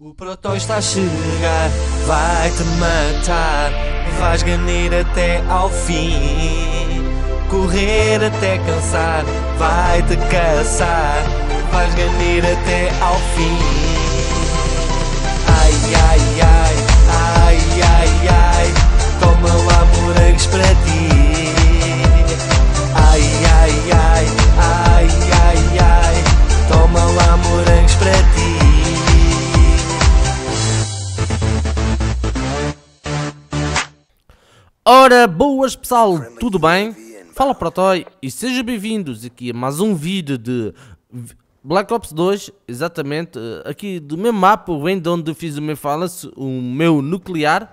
O Proton está a chegar, vai-te matar, vais ganhar até ao fim, correr até cansar, vai-te caçar, vais ganhar até ao fim. Ora, boas pessoal, tudo bem? Fala Protoy e sejam bem-vindos aqui a mais um vídeo de Black Ops 2, exatamente, eh, aqui do meu mapa, onde onde fiz o meu falas, o meu nuclear.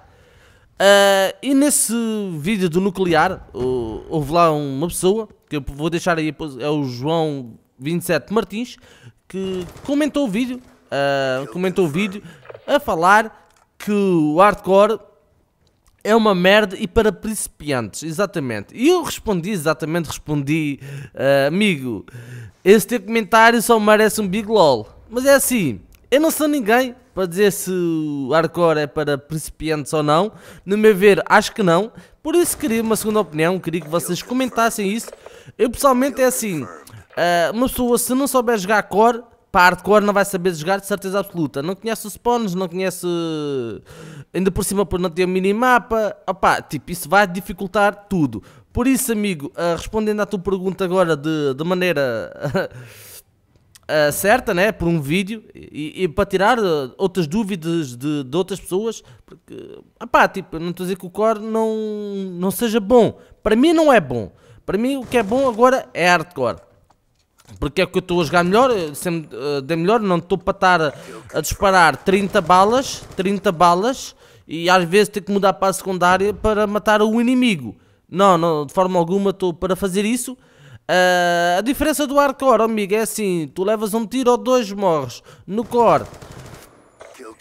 Uh, e nesse vídeo do nuclear, uh, houve lá uma pessoa, que eu vou deixar aí, é o João 27 Martins, que comentou o vídeo, uh, comentou o vídeo a falar que o hardcore é uma merda e para principiantes, exatamente. E eu respondi, exatamente, respondi, uh, amigo, esse teu comentário só merece um big lol. Mas é assim, eu não sou ninguém para dizer se o hardcore é para principiantes ou não. No meu ver, acho que não. Por isso queria uma segunda opinião, queria que vocês comentassem isso. Eu pessoalmente é assim, uh, uma pessoa se não souber jogar core para hardcore não vai saber jogar de certeza absoluta. Não conhece os spawns, não conhece. Ainda por cima por não ter minimapa. Opá, tipo, isso vai dificultar tudo. Por isso, amigo, uh, respondendo à tua pergunta agora de, de maneira. Uh, certa, né, por um vídeo e, e para tirar uh, outras dúvidas de, de, outras pessoas, porque, opá, tipo, não estou a dizer que o core não, não seja bom, para mim não é bom, para mim o que é bom agora é hardcore, porque é que eu estou a jogar melhor, eh, sempre uh, melhor, não estou para estar a, disparar 30 balas, 30 balas e às vezes ter que mudar para a secundária para matar o inimigo. Não, não de forma alguma estou para fazer isso. Uh, a diferença do hardcore, amigo, é assim, tu levas um tiro ou dois morres. No core,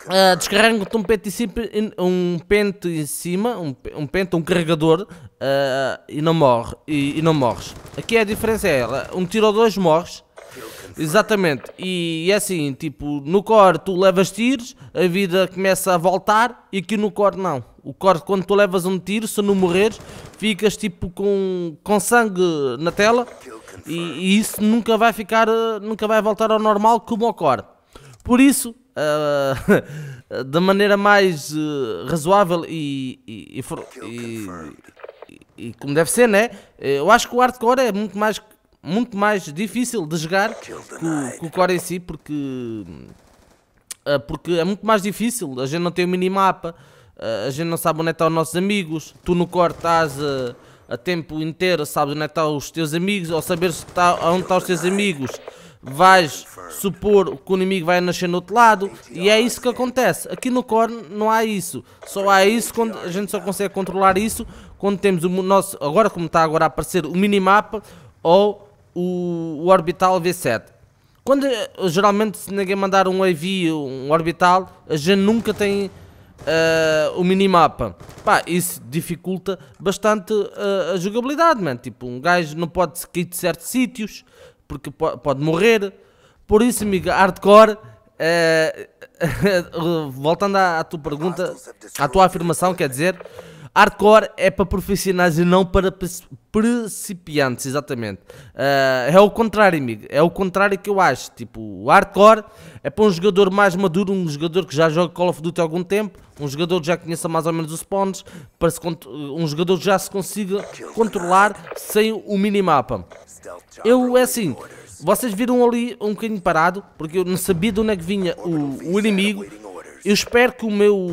ah, descarrega te um pente em cima, um pente em cima, um, um pente, um carregador uh, e não morre, e, e, não morres. Aqui é a diferença é ela, um tiro ou dois morres. Exatamente, e, e é assim, tipo, no core tu levas tiros, a vida começa a voltar e aqui no core não. O core quando tu levas um tiro, se não morreres, ficas tipo com, com sangue na tela e, e isso nunca vai ficar, nunca vai voltar ao normal como o core. Por isso, uh, da maneira mais uh, razoável e, e, e, e, e como deve ser, né? Eu acho que o hardcore é muito mais, muito mais difícil de jogar que o, que o core em si, porque, uh, porque é muito mais difícil. A gente não tem o minimapa, a gente não sabe onde é estão os nossos amigos. Tu no core estás a, a tempo inteiro, sabes onde é estão os teus amigos, ou saber tá, onde estão os teus amigos vais supor que o inimigo vai nascer no outro lado e é isso que acontece. Aqui no Core não há isso, só há isso quando a gente só consegue controlar isso quando temos o nosso, agora como está agora a aparecer o minimapa ou o, o orbital V7. Quando geralmente se ninguém mandar um AV, um orbital, a gente nunca tem uh, o minimapa. Pá, isso dificulta bastante uh, a jogabilidade, mano. Tipo, um gajo não pode seguir de certos sítios, porque pode morrer. Por isso, amigo, hardcore. É, voltando à, à tua pergunta, é à tua afirmação, quer dizer, Hardcore é para profissionais e não para principiantes, exatamente. Uh, é o contrário, amigo. É o contrário que eu acho. Tipo, o hardcore é para um jogador mais maduro, um jogador que já joga Call of Duty há algum tempo, um jogador que já conheça mais ou menos os spawns, para um jogador que já se consiga controlar sem o minimapa. Eu, é assim, vocês viram ali um bocadinho parado, porque eu não sabia de onde é que vinha o, o inimigo. Eu espero que o meu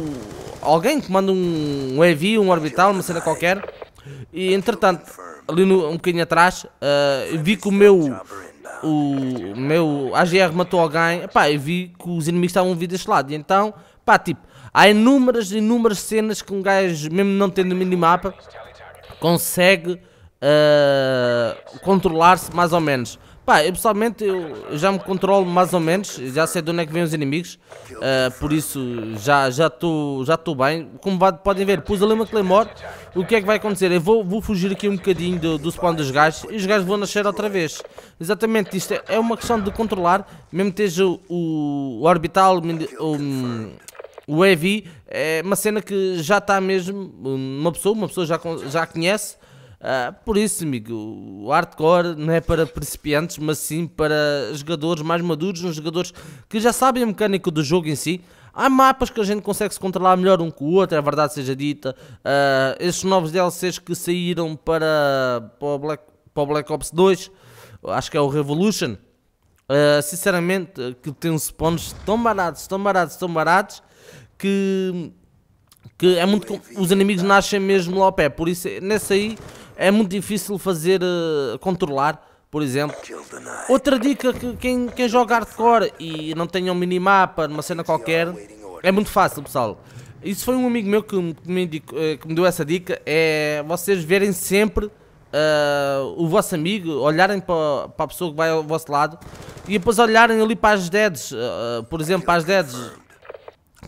alguém que manda um, um heavy, um orbital, uma cena qualquer. E entretanto, ali no, um bocadinho atrás, uh, vi que o meu o meu AGR matou alguém, pá, eu vi que os inimigos estavam vindo deste lado, e então, pá, tipo, há inúmeras, inúmeras cenas que um gajo, mesmo não tendo minimapa, consegue uh, controlar-se mais ou menos. Pá, eu pessoalmente eu já me controlo mais ou menos, já sei de onde é que vêm os inimigos, uh, por isso já já estou já tô bem. Como podem ver, pus ali uma Claymore, o que é que vai acontecer? Eu vou, vou fugir aqui um bocadinho do, do spawn dos gajos e os gajos vão nascer outra vez. Exatamente, isto é, é uma questão de controlar, mesmo que esteja o, o orbital, o, o heavy, é uma cena que já está mesmo, uma pessoa, uma pessoa já, já conhece, Uh, por isso, amigo, o hardcore não é para principiantes, mas sim para jogadores mais maduros, uns jogadores que já sabem a mecânica do jogo em si. Há mapas que a gente consegue se controlar melhor um com o outro, é verdade seja dita. Uh, ah, estes novos DLCs que saíram para, para, o, Black, para o Black Ops 2, acho que é o Revolution. Uh, sinceramente, que tem uns spawns tão baratos, tão baratos, tão baratos, que que é muito os inimigos nascem mesmo lá ao pé, por isso nessa aí é muito difícil fazer uh, controlar, por exemplo. Outra dica que quem, quem joga hardcore e não tenha um minimapa, numa cena qualquer, é muito fácil, pessoal. Isso foi um amigo meu que me, eh, que me deu essa dica, é vocês verem sempre uh, o vosso amigo, olharem para, para a pessoa que vai ao vosso lado e depois olharem ali para as deads, uh, por exemplo, para as deads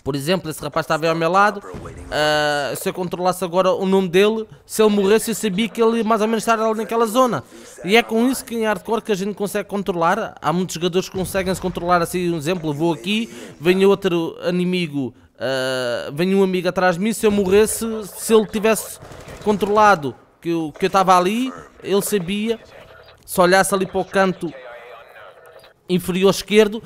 por exemplo, esse rapaz estava aí ao meu lado. Uh, se eu controlasse agora o nome dele, se ele morresse, eu sabia que ele mais ou menos estava ali naquela zona. E é com isso que em hardcore que a gente consegue controlar. Há muitos jogadores que conseguem se controlar assim. Um exemplo, vou aqui, vem outro inimigo, uh, eh, vem um amigo atrás de mim. Se eu morresse, se ele tivesse controlado que eu, que eu estava ali, ele sabia. Se olhasse ali para o canto, inferior esquerdo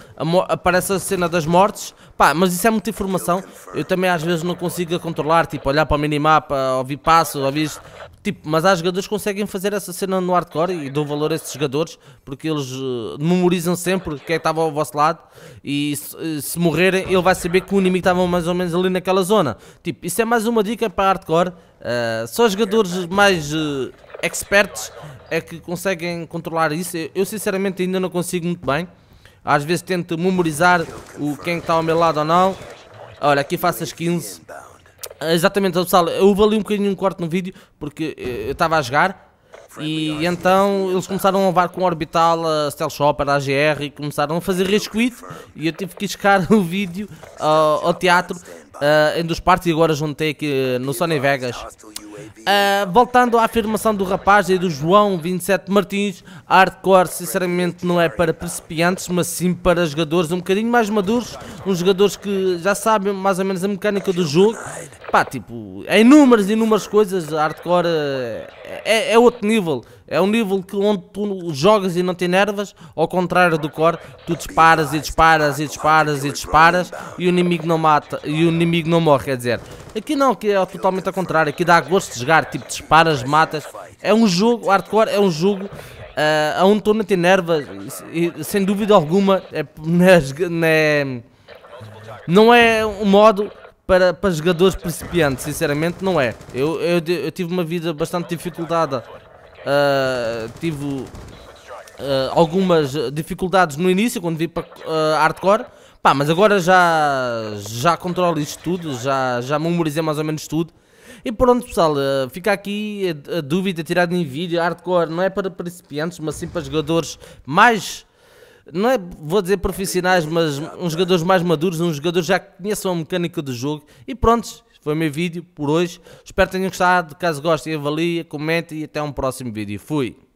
aparece a cena das mortes. Pá, mas isso é muita informação. Eu também às vezes não consigo controlar, tipo, olhar para o minimapa, ouvir passos, ouvir isto. Tipo, mas há jogadores que conseguem fazer essa cena no hardcore e dou valor a esses jogadores porque eles uh, memorizam sempre quem é que estava ao vosso lado e se, eh, se morrerem ele vai saber que o inimigo estava mais ou menos ali naquela zona. Tipo, isso é mais uma dica para hardcore. Uh, só jogadores mais uh, experts é que conseguem controlar isso. Eu sinceramente ainda não consigo muito bem. Às vezes tento memorizar o quem está ao meu lado ou não. Olha, aqui faço as 15. Ah, exatamente, pessoal, eu houve ali um bocadinho um corte no vídeo porque eh, eu estava a jogar e então eles começaram a levar com Orbital, a cell Shopper, a AGR e começaram a fazer resquite e eu tive que escar o vídeo ao, ao teatro uh, em dos partes e agora juntei aqui eh, no Sony Vegas. Uh, voltando à afirmação do rapaz e do João 27 Martins, hardcore sinceramente não é para principiantes, mas sim para jogadores um bocadinho mais maduros, uns jogadores que já sabem mais ou menos a mecânica do jogo Pá, tipo, em inúmeras, inúmeras coisas. hardcore eh, é, é, outro nível. É um nível que onde tu jogas e não te nervas ao contrário do core, tu disparas e disparas e disparas e disparas e o inimigo não mata e o inimigo não morre, quer dizer. Aqui não, que é totalmente ao contrário, aqui dá gosto de jogar, tipo, disparas, matas. É um jogo, hardcore é um jogo uh, onde tu não te nervas e, sem dúvida alguma, é, é, não é, não é um modo para, para jogadores principiantes, sinceramente não é. Eu, eu, eu tive uma vida bastante dificultada, uh, tive uh, algumas dificuldades no início quando vim para uh, hardcore, pá, mas agora já, já controlo isto tudo, já, já memorizei mais ou menos tudo. E pronto pessoal, fica aqui a, a dúvida tirada em vídeo, hardcore não é para principiantes, mas sim para jogadores mais não é, vou dizer profissionais, mas uns jogadores mais maduros, uns jogadores já que conheçam a mecânica do jogo. E prontos, foi o meu vídeo por hoje. Espero que tenham gostado. Caso gostem, avaliem, comentem e até um próximo vídeo. Fui!